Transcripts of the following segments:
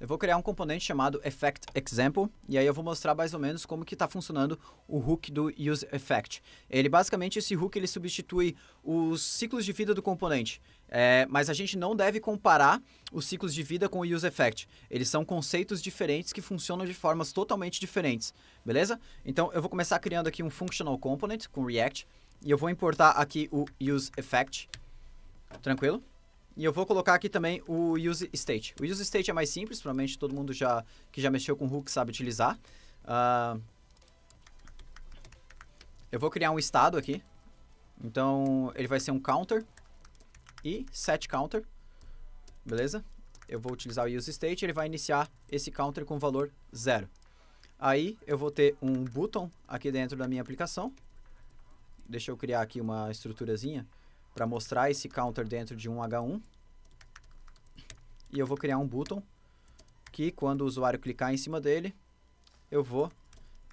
Eu vou criar um componente chamado Effect Example, e aí eu vou mostrar mais ou menos como que está funcionando o hook do Use Effect. Ele basicamente, esse hook, ele substitui os ciclos de vida do componente. É, mas a gente não deve comparar os ciclos de vida com o Use Effect. Eles são conceitos diferentes que funcionam de formas totalmente diferentes, beleza? Então eu vou começar criando aqui um Functional Component com React, e eu vou importar aqui o Use Effect, tranquilo? E eu vou colocar aqui também o use state. O use state é mais simples, provavelmente todo mundo já, que já mexeu com hook sabe utilizar. Uh, eu vou criar um estado aqui. Então, ele vai ser um counter e set counter. Beleza? Eu vou utilizar o use state, ele vai iniciar esse counter com valor zero Aí eu vou ter um button aqui dentro da minha aplicação. Deixa eu criar aqui uma estruturazinha para mostrar esse counter dentro de um H1. E eu vou criar um button que quando o usuário clicar em cima dele, eu vou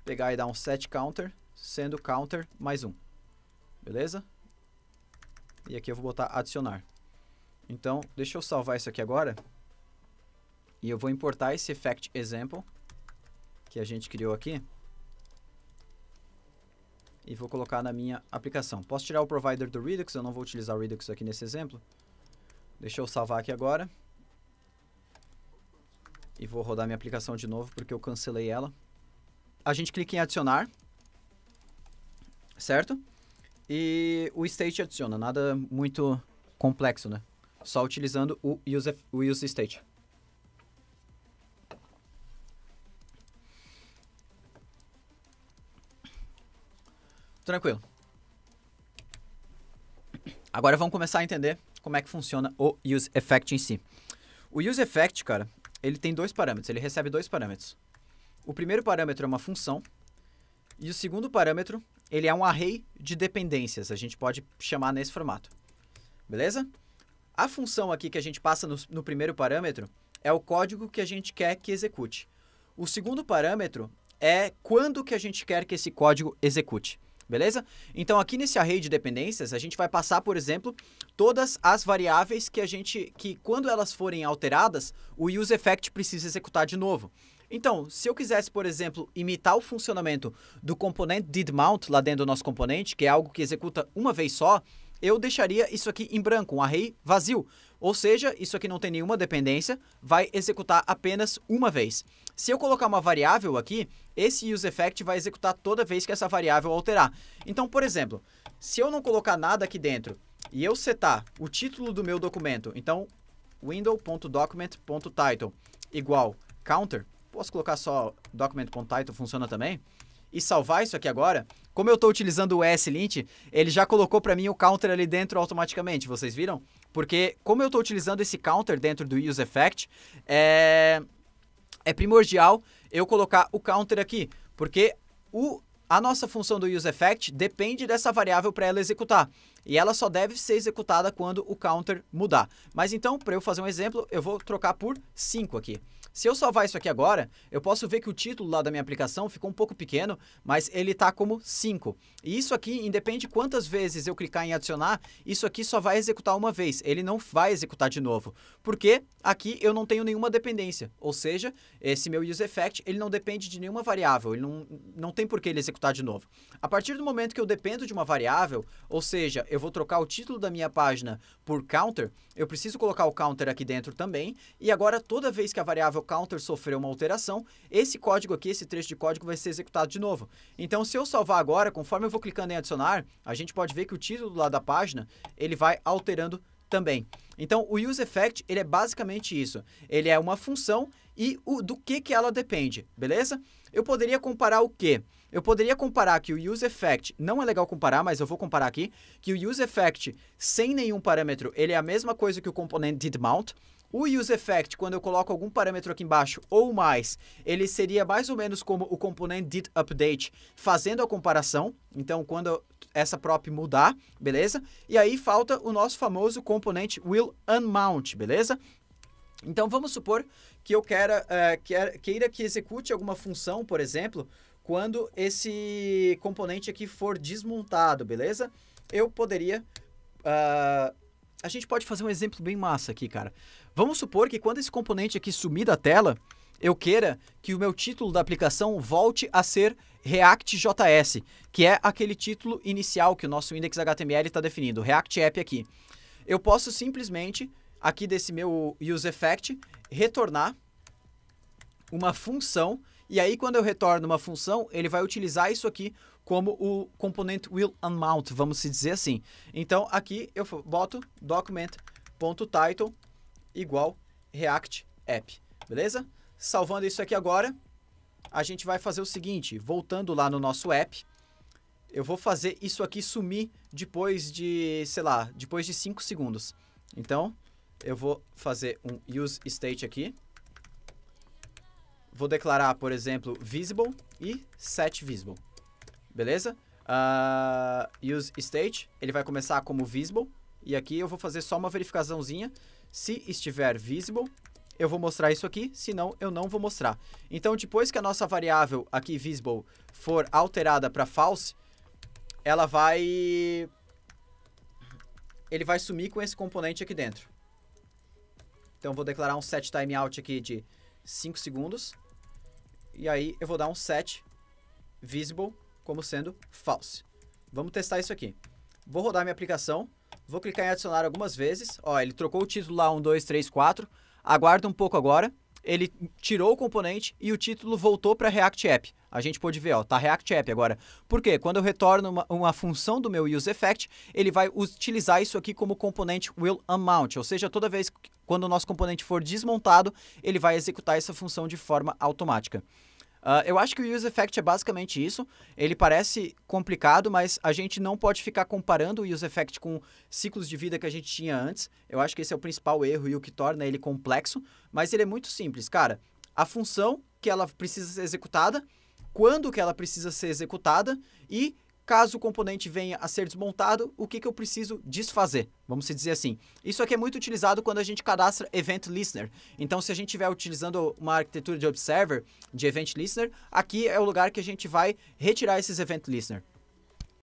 pegar e dar um set counter, sendo counter mais um. Beleza? E aqui eu vou botar adicionar. Então, deixa eu salvar isso aqui agora. E eu vou importar esse effect example que a gente criou aqui e vou colocar na minha aplicação. Posso tirar o provider do Redux, eu não vou utilizar o Redux aqui nesse exemplo. Deixa eu salvar aqui agora. E vou rodar minha aplicação de novo porque eu cancelei ela. A gente clica em adicionar, certo? E o state adiciona, nada muito complexo, né? Só utilizando o use, o use state. Tranquilo. Agora vamos começar a entender como é que funciona o use effect em si. O use effect, cara, ele tem dois parâmetros, ele recebe dois parâmetros. O primeiro parâmetro é uma função e o segundo parâmetro, ele é um array de dependências, a gente pode chamar nesse formato. Beleza? A função aqui que a gente passa no, no primeiro parâmetro é o código que a gente quer que execute. O segundo parâmetro é quando que a gente quer que esse código execute beleza? Então aqui nesse array de dependências, a gente vai passar, por exemplo, todas as variáveis que a gente que quando elas forem alteradas, o useEffect precisa executar de novo. Então, se eu quisesse, por exemplo, imitar o funcionamento do componente didMount lá dentro do nosso componente, que é algo que executa uma vez só, eu deixaria isso aqui em branco, um array vazio. Ou seja, isso aqui não tem nenhuma dependência, vai executar apenas uma vez. Se eu colocar uma variável aqui, esse useEffect vai executar toda vez que essa variável alterar. Então, por exemplo, se eu não colocar nada aqui dentro e eu setar o título do meu documento, então window.document.title igual counter, posso colocar só document.title, funciona também, e salvar isso aqui agora, como eu estou utilizando o ESLint, ele já colocou para mim o counter ali dentro automaticamente, vocês viram? Porque como eu estou utilizando esse counter dentro do useEffect, é é primordial eu colocar o counter aqui, porque o, a nossa função do useEffect depende dessa variável para ela executar. E ela só deve ser executada quando o counter mudar. Mas então, para eu fazer um exemplo, eu vou trocar por 5 aqui. Se eu salvar isso aqui agora, eu posso ver que o título lá da minha aplicação ficou um pouco pequeno, mas ele está como 5. E isso aqui, independe quantas vezes eu clicar em adicionar, isso aqui só vai executar uma vez, ele não vai executar de novo. Porque aqui eu não tenho nenhuma dependência, ou seja, esse meu useEffect ele não depende de nenhuma variável, ele não, não tem por que ele executar de novo. A partir do momento que eu dependo de uma variável, ou seja, eu vou trocar o título da minha página por counter, eu preciso colocar o counter aqui dentro também. E agora, toda vez que a variável counter sofrer uma alteração, esse código aqui, esse trecho de código vai ser executado de novo. Então, se eu salvar agora, conforme eu vou clicando em adicionar, a gente pode ver que o título lá da página, ele vai alterando também. Então, o useEffect ele é basicamente isso. Ele é uma função e o, do que, que ela depende, beleza? Eu poderia comparar o quê? Eu poderia comparar que o use effect, não é legal comparar, mas eu vou comparar aqui, que o use effect sem nenhum parâmetro, ele é a mesma coisa que o componente did mount. O use effect, quando eu coloco algum parâmetro aqui embaixo ou mais, ele seria mais ou menos como o componente did update, fazendo a comparação. Então, quando essa prop mudar, beleza? E aí falta o nosso famoso componente will unmount, beleza? Então vamos supor que eu queira, uh, queira, queira que execute alguma função, por exemplo, quando esse componente aqui for desmontado, beleza? Eu poderia... Uh, a gente pode fazer um exemplo bem massa aqui, cara. Vamos supor que quando esse componente aqui sumir da tela, eu queira que o meu título da aplicação volte a ser React.js, que é aquele título inicial que o nosso index HTML está definindo, React App aqui. Eu posso simplesmente, aqui desse meu useEffect retornar uma função e aí, quando eu retorno uma função, ele vai utilizar isso aqui como o componente will unmount, vamos se dizer assim. Então, aqui eu boto document.title igual React App, beleza? Salvando isso aqui agora, a gente vai fazer o seguinte, voltando lá no nosso app, eu vou fazer isso aqui sumir depois de, sei lá, depois de 5 segundos. Então, eu vou fazer um use state aqui, vou declarar, por exemplo, visible e set visible. Beleza? Uh, use state, ele vai começar como visible. E aqui eu vou fazer só uma verificaçãozinha. Se estiver visible, eu vou mostrar isso aqui, Se não, eu não vou mostrar. Então, depois que a nossa variável aqui visible for alterada para false, ela vai... Ele vai sumir com esse componente aqui dentro. Então, eu vou declarar um set timeout aqui de 5 segundos. E aí eu vou dar um set visible como sendo false. Vamos testar isso aqui. Vou rodar minha aplicação, vou clicar em adicionar algumas vezes. Ó, ele trocou o título lá 1, 2, 3, 4. Aguarda um pouco agora. Ele tirou o componente e o título voltou para React App. A gente pode ver, ó, tá React App agora. Por quê? Quando eu retorno uma, uma, função do meu useEffect, ele vai utilizar isso aqui como componente willUnmount ou seja, toda vez que, quando o nosso componente for desmontado, ele vai executar essa função de forma automática. Uh, eu acho que o use effect é basicamente isso. Ele parece complicado, mas a gente não pode ficar comparando o use effect com ciclos de vida que a gente tinha antes. Eu acho que esse é o principal erro e o que torna ele complexo, mas ele é muito simples, cara. A função que ela precisa ser executada, quando que ela precisa ser executada e Caso o componente venha a ser desmontado, o que, que eu preciso desfazer? Vamos dizer assim. Isso aqui é muito utilizado quando a gente cadastra Event Listener. Então, se a gente estiver utilizando uma arquitetura de Observer, de Event Listener, aqui é o lugar que a gente vai retirar esses Event Listener.